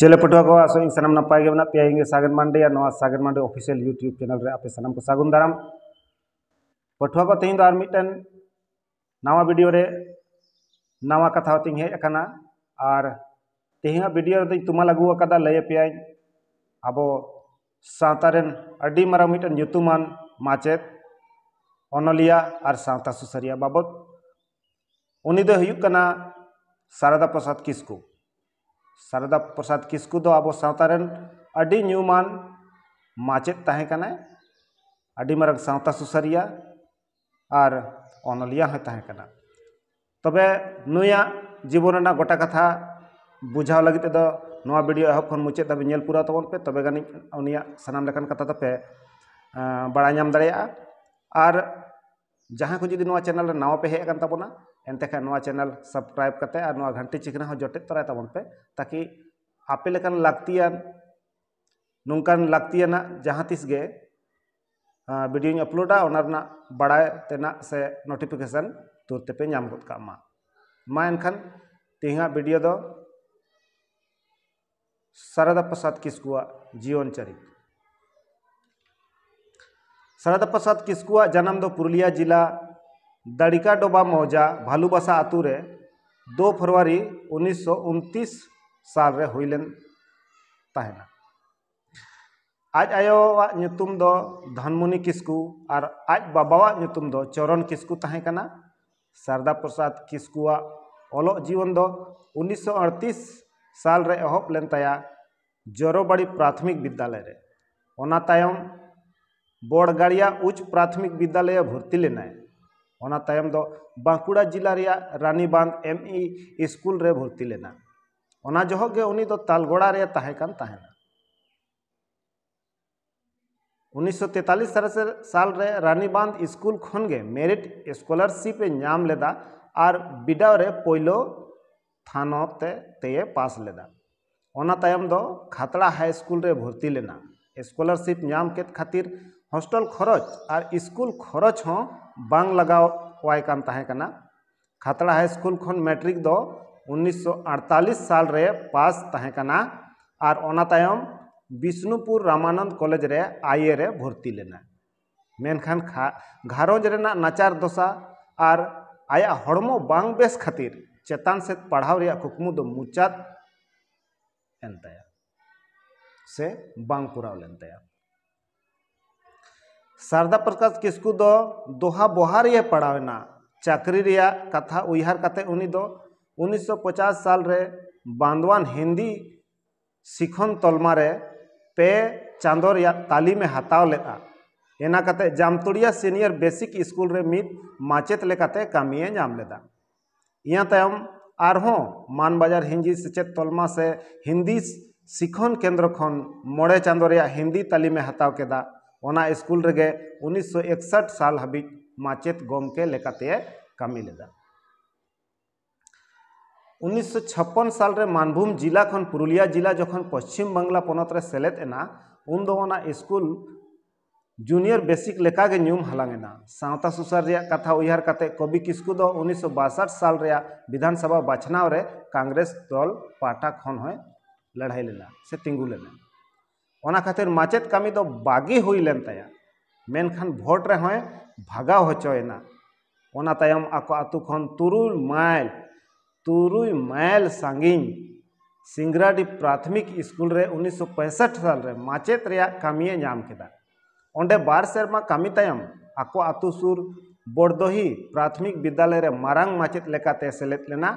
चले पटवा को आसोई सनम नपाय के बना पियाएंगे सागर मंडी या Nava Sagar Mandi official YouTube channel रे आपे सनम को सागुन दारम पटवा को तेहिं दार मीटन नवा वीडियो रे नवा कथा तेहिं है अकना आर तेहिं का वीडियो रे तुम लगू अकदा लय पियाए अबो सांतारन अडी मरा मीटन युतुमान माचेत ओनलिया आर सांता सुसरिया बाबत उनी सारदा प्रसाद किस्कू शारदा प्रसाद किसकु अब सातारेमान माचेद तहकनाता सुसरिया और अनलिया तब नुया जीवन गोटा कथा बुझा लगे भिडियो एह मुचाद दबी नल पूरा तब पे तब सामान कथा तपे तो बड़ा दर जहाँ को जी चैनल नाव पे हेकन एनते खान चैनल सबसक्राइब करते और घंटी चिकना जटे तरह तबन तो पे ताकि आपेल लेकान नौकान नोकान जहाँ तीस वीडियो अपलोडा और बड़ा तेना से नोटिफिकेशन तुरतेपे नाम गमा मा तेहना वीडियो प्रसाद किसकुआ जीवन चरित सारदा प्रसाद किसकुआ जन्म दो पुरुलिया जिला दड़िका डोबा मौजा भालूबासा आतुरे दो फरवरी उन्नीस सौ उनतीस साल रे हुई लेन तहना आज आयोवा नुतुम दो धनमुनि किस्कू और आज बाबावा नुतुम दो चरण किस्कू ताहें कना शारदा प्रसाद किस्कुआ ओलो जीवन दो उन्नीस सौ अड़तीस साल रे एहब लेन तया जोरोबाड़ी प्राथमिक विद्यालय रे ओना तायम बोड़गाड़िया उच्च प्राथमिक विद्यालय भर्ती लेना है बांकुड़ा जिला रिया रानी ᱡᱤᱞᱟ एम ई स्कूल रे भर्ती लेना ओना ᱵᱷᱚᱨᱛᱤ ᱞᱮᱱᱟ उनी ᱡᱚᱦᱚᱜ तालगोड़ा रे ताहे कान ᱨᱮ ᱛᱟᱦᱮᱸ ᱠᱟᱱ साल रे रानी बांध स्कूल खन गे मेरिट स्कॉलरशिप ए नाम लेदा आर बिडा रे पोइलो थानो ते ते पास लेदा ओना तायम दो खातड़ा हाई स्कूल रे भर्ती लेना स्कॉलरशिप नाम के खातिर हॉस्टल खर्च आर स्कूल खर्च हो बांग लगावन हाई स्कूल खन मैट्रिक दो उन्नीस सौ अड़तालीस साल पास और तहकाम विष्णुपुर रामानंद कॉलेज रे आई ए रे भर्ती लेना मेखान घरों रेना नाचार दशा और आया हड़मो बांग बेस खातिर चेतान सेत पढ़ाव कुकमु दो मुचाद एन से बांग पुराव लेन शारदा प्रकाश किसकू दो दोहा बहा पड़ावना चाकरी रिया कथा उहार करते उन्नीस सौ पचास साल रे बांदवान हिंदी सिखन तलमारे पे चांदो तालीम हतावल एना कते जामतुड़िया सीनियर बेसिक स्कूल रे मीत माचेत लेकाते कामिए जाम लेदा इया तयम आरहो मान बाजार हिंदी सेचेत तलमा से हिंदी सिखन केंद्र खन मोड़े चांदो रिया हिंदी तालीम हतावकेदा स्कूल उन्नीस ᱚᱱᱟ ᱥᱠᱩᱞ ᱨᱮᱜᱮ 1961 ᱥᱟᱞ ᱦᱟᱹᱵᱤᱡ ᱢᱟᱪᱮᱫ ᱜᱚᱢᱠᱮ ᱞᱮᱠᱟᱛᱮ उन्नीस सौ छप्पन साल रे मानभूम जिला खन पुरुलिया जिला जखन पश्चिम बांग्ला पनत रे सेलेद एना उन दो ओना स्कूल जूनियर बेसिक लेका के न्यूम हलांगेना सांता सुसार रे कथा उहार कते कवि किस्कु दो उन्नीस सौ बासठ साल रे विधानसभा बाचनाव रे कांग्रेस दल पाटा खन होय लड़ाई लेना से तिंगु लेना ओना खातिर कमी तो बागी हुई लेन तया मेन खान भोट रे होय भागा होचोयना ओना तयम आको अतु खन तुरुल माइल तुरुई माइल सांगिन सिंगराडी प्राथमिक स्कूल रे पैंसठ साल रे माचेत रिया कामिए जाम केदा ओंडे बार शर्मा कमी तयम आको अतु सुर बोरदोही प्राथमिक विद्यालय रे मारांग माचेत लेकाते सेलेत लेना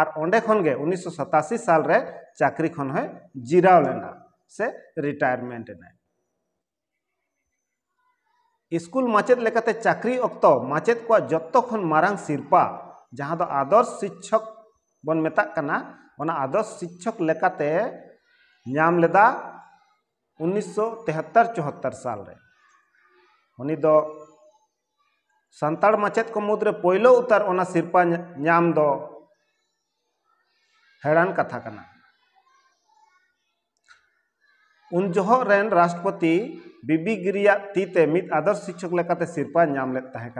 आर ओंडे खन गे 1987 साल रे चाकरी खन होय जिराव लेना से रिटायरमेंट नए स्कूल माचेद चाकरी अक्त माचेद को जो मारंग सिरपा जहाँ तो आदर्श शिक्षक बन मेता आदर्श शिक्षक लेकाते नाम लेदा उन्नीस सौ तेहत्तर चौहत्तर साल रे दो सानाड़ माचेद को मुद्रे पोलो उतर सिरपा नाम दो हैरान कथा करना उनजोहन राष्ट्रपति बीबी बीबीगिरिया तीते मित आदर्श शिक्षक लेकाते सिरपा नाम लेते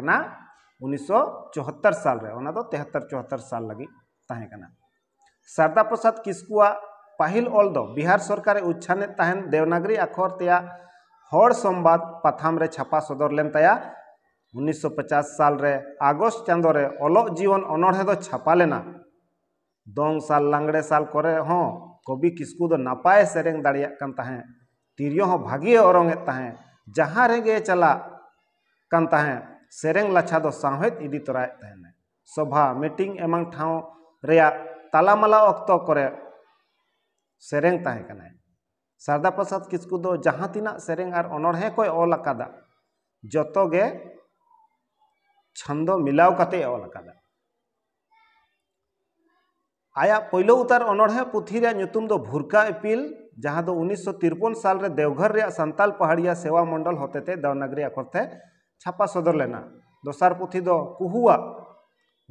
उन्नीस सौ चौहत्तर साल रेना तो तेहत्तर चौहत्तर साल लगे शारदा प्रसाद किसकुआ पाहिल ऑल दो बिहार सरकार उच्छान तहन देवनागरी अखर तेया हर संबाद पाथाम छापा सदर लेन तया उन्नीस सौ पचास साल रे अगस्त चांदो रे ओलो जीवन अनड़े दो छापा लेना दोंग साल लांगड़े साल कोरे हों कवि किसकू नपाय सेरें दाड़े तिरियो भागे औरंगे जहाँ रेगे चलें सेरें लाछा दो साहेद इदी तरह तहने सभा मीटिंग एम ठाव तलामला अक्त करे सेरें सारदा प्रसाद किसकू दो जहाँ तना सेरें और अनहे को ऑल जो छंदो मिलाव कते ऑल आया पैलो उतार अनड़े पुथी भूरका एपिल जहाँ दो उन्नीस साल रे देवघर रे सानताल पहाड़िया सेवा मंडल होते देवनागरी से छापा सदर लेना दोसार पुथी दो कुहुआ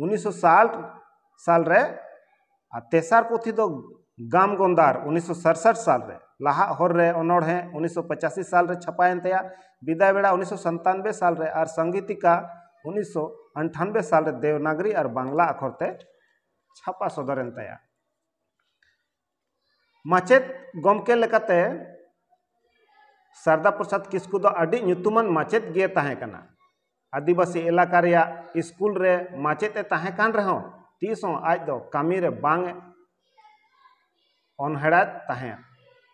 उन्नीस साल रे आ तेसार पुथी दो गाम गोंदार उन्नीस साल रे लाहा हर रे अनड़े उन्नीस साल रे छपायन तया विदाय बेड़ा उन्नीस साल रे और संगीतिका उन्नीस साल रे देवनागरी और बांग्ला अखरते छापा सदरन तया माचेद गमके लेकाते सरदा प्रसाद किस्कू तो अड़ी नुतुमन माचेद गे ताहे आदिवासी इलाका रिया स्कूल रे माचेद ए ताहे रहो तीस आज दो कामी रे बांग अनहेड़ा ताहे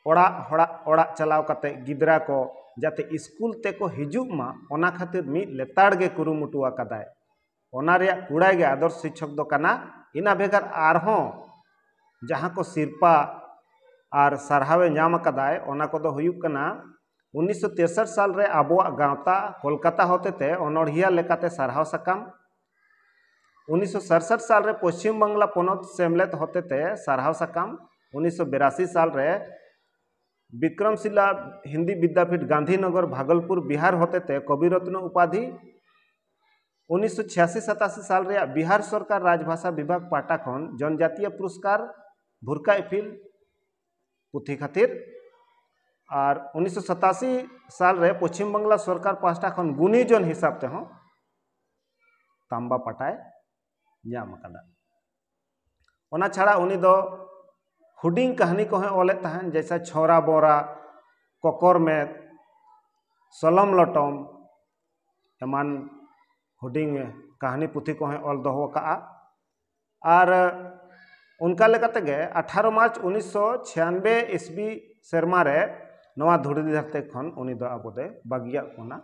ओड़ा होड़ा ओड़ा चलाव कते गिदरा को जाते स्कूल ते को हिजुग ओना खातिर मी लेताड़ गे कुरुमुटुआ कदाय आदर्श शिक्षक दो इना बेगर और जहाँ को शिरपा और सारहावे नाम उन्नीस सौ तेसर साल रे अब गाँवता कोलकाता होते अनड़िया लेकाते सारहाव साकाम उन्नीस सौ सड़सठ साल रे पश्चिम बांग्ला पनत सेमलेत होते सारहाव साकाम उन्नीस सौ बेरासी साल रे विक्रमशिला हिंदी विद्यापीठ गांधीनगर भागलपुर बिहार होते कविरत्न उपाधि उन्नीस सौ छियासी सतासी साल बिहार सरकार राजभाषा विभाग पाटा खन जनजातीय पुरस्कार भुरका इफिल पुथी खातिर और उन्नीस सौ सतासी साल रे पश्चिम बंगला सरकार पाटा खन जन हिसाब से हों तांबा पाटा नाम छाड़ा उन हुडिंग कहानी को हैं जैसा छोरा बोरा ककर मेद सलम लटम एमान हूँ कहानी पुथी को ऑल दोह और उनका लेकाते गए अठारो मार्च उन्नीस सौ छियानबे ईस्वी सेरमारे धुड़ी धरते आबोदे बागिया कोना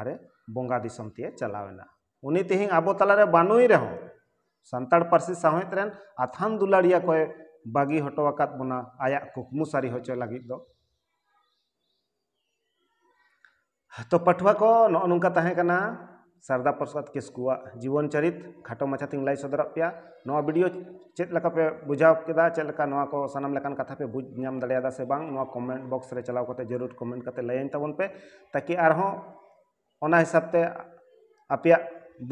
आरे बंगा दिसम तीय चलावेना उनी तेहे अब तलारे बानुई रहो सानी साहित रेन आथान दुलाड़िया को बागी हटोकाद बोना आया कुकमु सारी हो लगे तो पठवा को नोकना सारदा प्रसाद केसकुआ जीवन चरित खाटो माचा तीन लाइ सदर पे भिडियो चेक पे बुझावे चलना को सामान कथा पे बुझ दा से बा कमेंट बक्स में चलाव करते जरूर कमेंट करते लाइन तब पे ताकि हिसाब से आपिया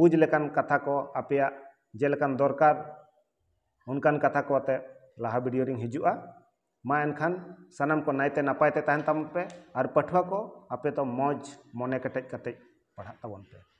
बुझलेकान कथा को आपिया जेलकान दरकार उनकान कथा को लहा भिडियो रिंग हजूँ मा एनखान सनाम को नाइते नपायते पे और पठवा को आप तो मज मने कटे कटे पढ़ा तब पे